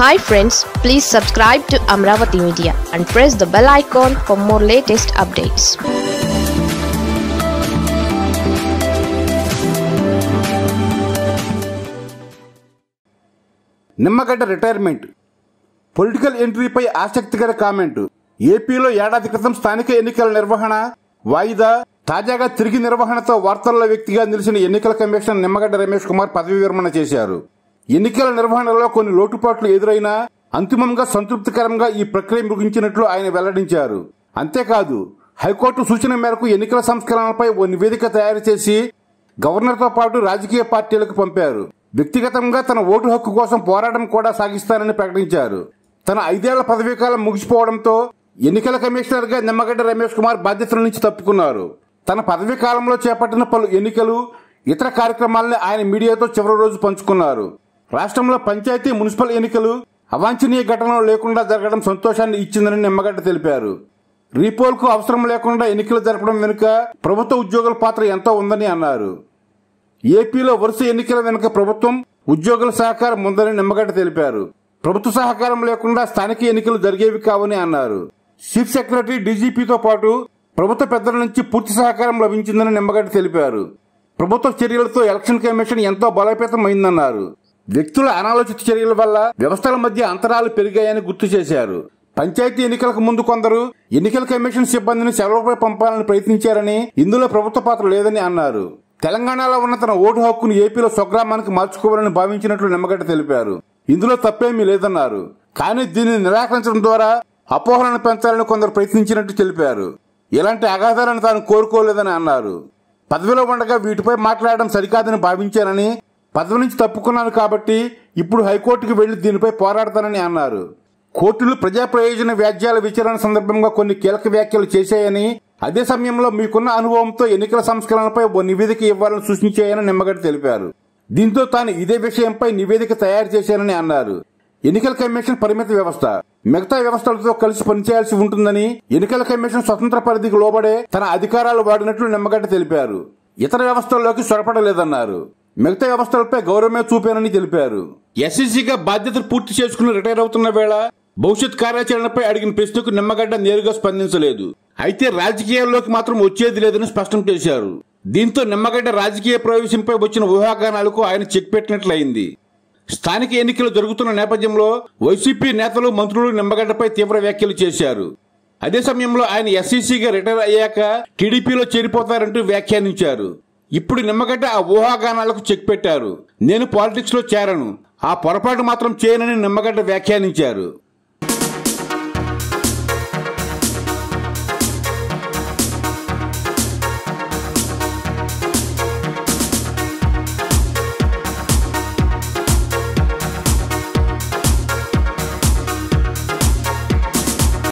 hi friends please subscribe to Amaravati media and press the bell icon for more latest updates Nimmagadda retirement political ఎంట్రీపై ఆసక్తికర comment ఏపీలో ఏడాది క్రితం స్థానిక ఎన్నికల నిర్వహణ వాయిదా తాజాగా తిరిగి నిర్వహణతో వార్తల్లో వ్యక్తిగా నిలిచిన ఎన్నికల కమిషన్ నిమ్మగడ్డ రమేష్ కుమార్ పదవి విరమణ చేశారు ఎన్నికల నిర్వహణలో కొన్ని లోటుపాట్లు ఎదురైనా అంతిమంగా సంతృప్తికరంగా ఈ ప్రక్రియ ముగించినట్లు ఆయన వెల్లడించారు అంతేకాదు హైకోర్టు సూచన మేరకు ఎన్నికల సంస్కరణలపై ఓ నివేదిక తయారు చేసి గవర్నర్తో పాటు రాజకీయ పార్టీలకు పంపారు వ్యక్తిగతంగా తన ఓటు హక్కు కోసం పోరాటం కూడా సాగిస్తానని ప్రకటించారు తన ఐదేళ్ల పదవీకాలం ముగిసిపోవడంతో ఎన్నికల కమిషనర్గా నిమ్మగడ్డ రమేష్ కుమార్ బాధ్యతల నుంచి తప్పుకున్నారు తన పదవీ కాలంలో చేపట్టిన పలు ఎన్నికలు ఇతర కార్యక్రమాలను ఆయన మీడియాతో చివరి రోజు పంచుకున్నారు రాష్ట్రంలో పంచాయతీ మున్సిపల్ ఎన్నికలు అవాంఛనీయ ఘటనలు లేకుండా జరగడం సంతోషాన్ని ఇచ్చిందని నిమ్మగడ్డ తెలిపారు రీపోల్కు అవసరం లేకుండా ఎన్నికలు జరపడం వెనుక ప్రభుత్వ ఉద్యోగుల పాత్ర ఎంతో ఉందని అన్నారు ఏపీలో వరుస ఎన్నికల వెనుక ప్రభుత్వం ఉద్యోగుల సహకారం ఉందని నిమ్మగడ్డ తెలిపారు ప్రభుత్వ సహకారం లేకుండా స్థానిక ఎన్నికలు జరిగేవి కావని అన్నారు చీఫ్ సెక్రటరీ డీజీపీతో పాటు ప్రభుత్వ పెద్దల నుంచి పూర్తి సహకారం లభించిందని నిమ్మగడ్డ తెలిపారు ప్రభుత్వ చర్యలతో ఎలక్షన్ కమిషన్ ఎంతో బలోపేతం అయిందన్నారు వ్యక్తుల అనాలోచిత చర్యల వల్ల వ్యవస్థల మధ్య అంతరాలు పెరిగాయని గుర్తు చేశారు పంచాయతీ ఎన్నికలకు ముందు కొందరు ఎన్నికల కమిషన్ సిబ్బందిని సెలవుపై పంపాలని ప్రయత్నించారని ఇందులో ప్రభుత్వ పాత్ర లేదని అన్నారు తెలంగాణలో ఉన్న తన ఓటు హక్కును ఏపీలో స్వగ్రామానికి మార్చుకోవాలని భావించినట్లు నిమ్మగడ్డ తెలిపారు ఇందులో తప్పేమీ లేదన్నారు కానీ దీనిని నిరాకరించడం ద్వారా అపోహలను పెంచాలని కొందరు ప్రయత్నించినట్టు తెలిపారు ఇలాంటి అగాధాలను తాను కోరుకోలేదని అన్నారు పదవిలో ఉండగా వీటిపై మాట్లాడడం సరికాదని భావించానని పదవి నుంచి తప్పుకున్నాను కాబట్టి ఇప్పుడు హైకోర్టుకు వెళ్లి దీనిపై పోరాడతానని అన్నారు కోర్టులు ప్రజా ప్రయోజన వ్యాజ్యాల విచారణ సందర్భంగా కొన్ని కీలక వ్యాఖ్యలు చేశాయని అదే సమయంలో మీకున్న అనుభవంతో ఎన్నికల సంస్కరణలపై ఓ నివేదిక ఇవ్వాలని సూచించాయని నిమ్మగడ్డ తెలిపారు దీంతో తాను ఇదే విషయంపై నివేదిక తయారు చేశానని అన్నారు ఎన్నికల కమిషన్ పరిమిత వ్యవస్థ మిగతా వ్యవస్థలతో కలిసి పనిచేయాల్సి ఉంటుందని ఎన్నికల కమిషన్ స్వతంత్ర పరిధికి లోబడే తన అధికారాలు వాడినట్లు నిమ్మగడ్డ తెలిపారు ఇతర వ్యవస్థల్లోకి సొరపడలేదన్నారు మిగతా వ్యవస్థలపై గౌరవమే చూపానని తెలిపారు ఎస్సీసీగా బాధ్యతలు పూర్తి చేసుకుని రిటైర్ అవుతున్న వేళ భవిష్యత్ కార్యాచరణపై అడిగిన ప్రశ్నకు నిమ్మగడ్డ నేరుగా స్పందించలేదు అయితే రాజకీయాల్లోకి మాత్రం వచ్చేది లేదని స్పష్టం చేశారు దీంతో నిమ్మగడ్డ రాజకీయ ప్రవేశంపై వచ్చిన ఊహాగానాలకు ఆయన చెక్ పెట్టినట్లయింది స్థానిక ఎన్నికలు జరుగుతున్న నేపథ్యంలో వైసీపీ నేతలు మంత్రులు నిమ్మగడ్డపై తీవ్ర వ్యాఖ్యలు చేశారు అదే సమయంలో ఆయన ఎస్సీసీగా రిటైర్ అయ్యాక టీడీపీలో చేరిపోతారంటూ వ్యాఖ్యానించారు ఇప్పుడు నిమ్మగడ్డ ఆ ఊహాగానాలకు చెక్ పెట్టారు నేను పాలిటిక్స్లో చేరను ఆ పొరపాటు మాత్రం చేయనని నిమ్మగడ్డ వ్యాఖ్యానించారు